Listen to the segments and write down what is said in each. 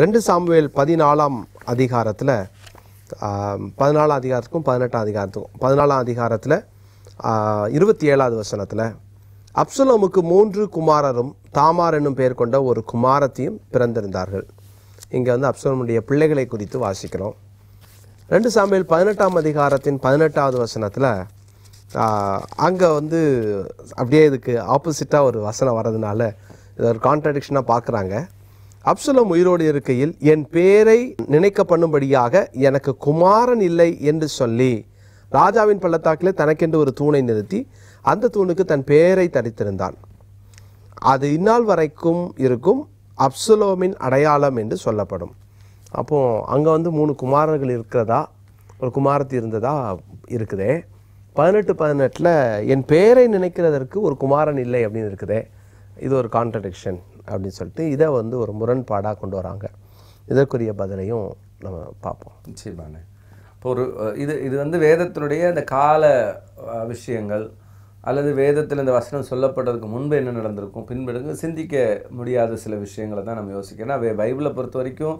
ரெண்டு சாமுவேல் பதினாலாம் அதிகாரத்தில் பதினாலாம் அதிகாரத்துக்கும் பதினெட்டாம் அதிகாரத்துக்கும் பதினாலாம் அதிகாரத்தில் இருபத்தி ஏழாவது வசனத்தில் அப்சலோமுக்கு மூன்று குமாரரும் தாமார் என்னும் பெயர் கொண்ட ஒரு குமாரத்தையும் பிறந்திருந்தார்கள் இங்கே வந்து அப்சலமுடைய பிள்ளைகளை குறித்து வாசிக்கிறோம் ரெண்டு சாமியில் பதினெட்டாம் அதிகாரத்தின் பதினெட்டாவது வசனத்தில் அங்கே வந்து அப்படியே இதுக்கு ஆப்போசிட்டாக ஒரு வசனம் வர்றதுனால இதை ஒரு கான்ட்ரடிக்ஷனாக பார்க்குறாங்க அப்சலம் உயிரோடு இருக்கையில் என் பேரை நினைக்க பண்ணும்படியாக எனக்கு குமாரன் இல்லை என்று சொல்லி ராஜாவின் பள்ளத்தாக்கில் தனக்கென்று ஒரு தூணை நிறுத்தி அந்த தூணுக்கு தன் பெயரை தரித்திருந்தான் அது இந்நாள் வரைக்கும் இருக்கும் அப்சலோமின் அடையாளம் என்று சொல்லப்படும் அப்போது அங்கே வந்து மூணு குமாரர்கள் இருக்கிறதா ஒரு குமாரத்தி இருந்ததா இருக்குதே பதினெட்டு பதினெட்டில் என் பெயரை நினைக்கிறதற்கு ஒரு குமாரன் இல்லை அப்படின்னு இருக்குதே இது ஒரு கான்ட்ரடிக்ஷன் அப்படின்னு சொல்லிட்டு இதை வந்து ஒரு முரண்பாடாக கொண்டு வராங்க இதற்குரிய பதிலையும் நம்ம பார்ப்போம் நிச்சயமாங்க இப்போ ஒரு இது இது வந்து வேதத்தினுடைய அந்த கால விஷயங்கள் அல்லது வேதத்தில் இந்த வசனம் சொல்லப்பட்டதுக்கு முன்பு என்ன நடந்திருக்கும் பின்பெடுங்க சிந்திக்க முடியாத சில விஷயங்களை தான் நம்ம யோசிக்கணும் பைபிளை பொறுத்த வரைக்கும்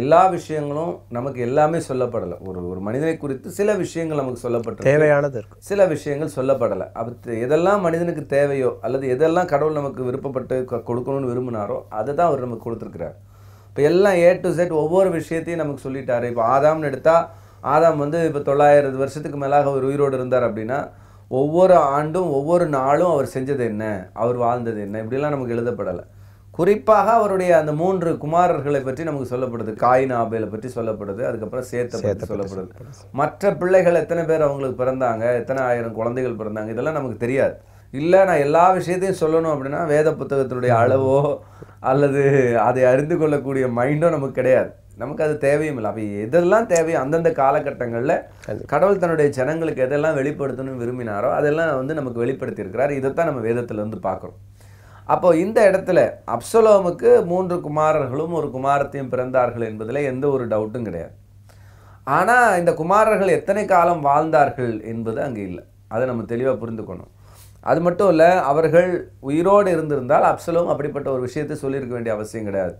எல்லா விஷயங்களும் நமக்கு எல்லாமே சொல்லப்படலை ஒரு ஒரு மனிதனை குறித்து சில விஷயங்கள் நமக்கு சொல்லப்பட்ட தேவையானது இருக்கும் சில விஷயங்கள் சொல்லப்படலை அப்போ எதெல்லாம் மனிதனுக்கு தேவையோ அல்லது எதெல்லாம் கடவுள் நமக்கு விருப்பப்பட்டு கொடுக்கணும்னு விரும்பினாரோ அதை தான் அவர் நமக்கு கொடுத்துருக்கிறார் இப்போ எல்லாம் ஏ டு செட் ஒவ்வொரு விஷயத்தையும் நமக்கு சொல்லிட்டாரு இப்போ ஆதாம்னு எடுத்தால் ஆதாம் வந்து இப்போ தொள்ளாயிரம் வருஷத்துக்கு மேலாக அவர் உயிரோடு இருந்தார் அப்படின்னா ஒவ்வொரு ஆண்டும் ஒவ்வொரு நாளும் அவர் செஞ்சது என்ன அவர் வாழ்ந்தது என்ன இப்படிலாம் நமக்கு எழுதப்படலை குறிப்பாக அவருடைய அந்த மூன்று குமாரர்களை பற்றி நமக்கு சொல்லப்படுது காயின் பற்றி சொல்லப்படுது அதுக்கப்புறம் சேர்த்த பற்றி சொல்லப்படுது மற்ற பிள்ளைகள் எத்தனை பேர் அவங்களுக்கு பிறந்தாங்க எத்தனை ஆயிரம் குழந்தைகள் பிறந்தாங்க இதெல்லாம் நமக்கு தெரியாது இல்லை நான் எல்லா விஷயத்தையும் சொல்லணும் அப்படின்னா வேத புத்தகத்தினுடைய அளவோ அல்லது அதை அறிந்து கொள்ளக்கூடிய மைண்டோ நமக்கு கிடையாது நமக்கு அது தேவையும் இல்லை அப்போ எதெல்லாம் தேவையோ அந்தந்த காலகட்டங்களில் கடவுள் தன்னுடைய ஜனங்களுக்கு எதெல்லாம் வெளிப்படுத்தணும்னு விரும்பினாரோ அதெல்லாம் வந்து நமக்கு வெளிப்படுத்தியிருக்கிறார் இதைத்தான் நம்ம வேதத்தில் வந்து பார்க்குறோம் அப்போது இந்த இடத்துல அப்சலோமுக்கு மூன்று குமாரர்களும் ஒரு குமாரத்தையும் பிறந்தார்கள் என்பதில் எந்த ஒரு டவுட்டும் கிடையாது ஆனால் இந்த குமாரர்கள் எத்தனை காலம் வாழ்ந்தார்கள் என்பது அங்கே இல்லை அதை நம்ம தெளிவாக புரிந்துக்கணும் அது மட்டும் இல்லை அவர்கள் உயிரோடு இருந்திருந்தால் அப்சலோம் அப்படிப்பட்ட ஒரு விஷயத்தை சொல்லியிருக்க வேண்டிய அவசியம் கிடையாது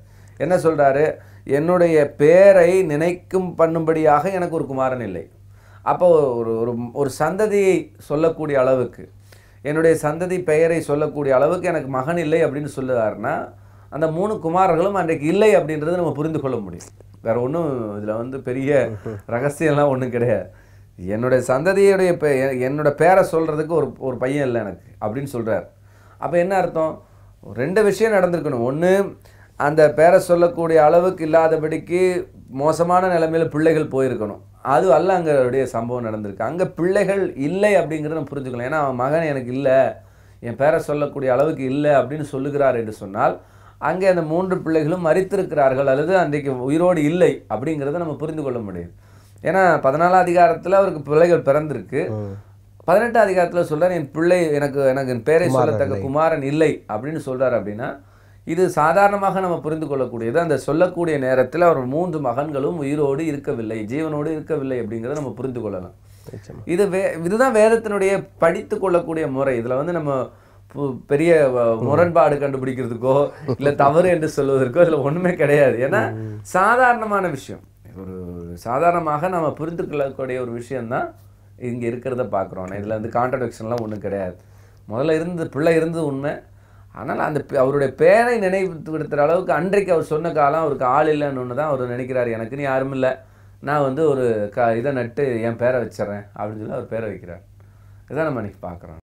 என்ன சொல்கிறாரு என்னுடைய பேரை நினைக்கும் பண்ணும்படியாக எனக்கு ஒரு குமாரன் இல்லை அப்போ ஒரு ஒரு சந்ததியை சொல்லக்கூடிய அளவுக்கு என்னுடைய சந்ததி பெயரை சொல்லக்கூடிய அளவுக்கு எனக்கு மகன் இல்லை அப்படின்னு சொல்லுவார்னா அந்த மூணு குமாரர்களும் அன்றைக்கு இல்லை அப்படின்றத நம்ம புரிந்து கொள்ள முடியும் வேறு ஒன்றும் இதில் வந்து பெரிய ரகசியம்லாம் ஒன்றும் கிடையாது என்னுடைய சந்ததியுடைய பே என்னோட பேரை சொல்கிறதுக்கு ஒரு ஒரு பையன் இல்லை எனக்கு அப்படின்னு சொல்கிறார் அப்போ என்ன அர்த்தம் ரெண்டு விஷயம் நடந்திருக்கணும் ஒன்று அந்த பேரை சொல்லக்கூடிய அளவுக்கு இல்லாதபடிக்கு மோசமான நிலைமையில் பிள்ளைகள் போயிருக்கணும் அது அல்ல அங்கே சம்பவம் நடந்திருக்கு அங்கே பிள்ளைகள் இல்லை அப்படிங்கிறத நம்ம புரிஞ்சுக்கலாம் ஏன்னா அவன் மகன் எனக்கு இல்லை என் பேரை சொல்லக்கூடிய அளவுக்கு இல்லை அப்படின்னு சொல்லுகிறார் என்று சொன்னால் அங்கே அந்த மூன்று பிள்ளைகளும் மறித்திருக்கிறார்கள் அல்லது அன்றைக்கு உயிரோடு இல்லை அப்படிங்கிறத நம்ம புரிந்து கொள்ள முடியும் ஏன்னா பதினாலாம் அதிகாரத்தில் அவருக்கு பிள்ளைகள் பிறந்திருக்கு பதினெட்டாம் அதிகாரத்தில் சொல்கிறார் என் பிள்ளை எனக்கு எனக்கு என் பேரை சொல்லத்தக்க குமாரன் இல்லை அப்படின்னு சொல்கிறார் அப்படின்னா இது சாதாரணமாக நம்ம புரிந்து கொள்ளக்கூடியது அந்த சொல்லக்கூடிய நேரத்தில் அவர் மூன்று மகன்களும் உயிரோடு இருக்கவில்லை ஜீவனோடு இருக்கவில்லை அப்படிங்கிறத நம்ம புரிந்து கொள்ளலாம் இது வே இதுதான் வேதத்தினுடைய படித்து கொள்ளக்கூடிய முறை இதில் வந்து நம்ம பெரிய முரண்பாடு கண்டுபிடிக்கிறதுக்கோ இல்லை தவறு என்று சொல்வதற்கோ இதில் ஒன்றுமே கிடையாது ஏன்னா சாதாரணமான விஷயம் ஒரு சாதாரணமாக நம்ம புரிந்து கொள்ளக்கூடிய ஒரு விஷயந்தான் இங்கே இருக்கிறத பார்க்குறோம் இதில் வந்து கான்ட்ரடிக்ஷன்லாம் ஒன்றும் கிடையாது முதல்ல இருந்து பிள்ளை இருந்தது உண்மை ஆனால் அந்த அவருடைய பேரை நினைவுபடுத்துகிற அளவுக்கு அன்றைக்கு அவர் சொன்ன காலம் அவருக்கு ஆள் இல்லைன்னு ஒன்று தான் அவர் நினைக்கிறார் எனக்குன்னு யாரும் இல்லை நான் வந்து ஒரு க இதை நட்டு என் பேரை வச்சிட்றேன் அப்படின்னு சொல்லி அவர் பேரை வைக்கிறார் இதான் நம்ம இன்றைக்கி பார்க்குறோம்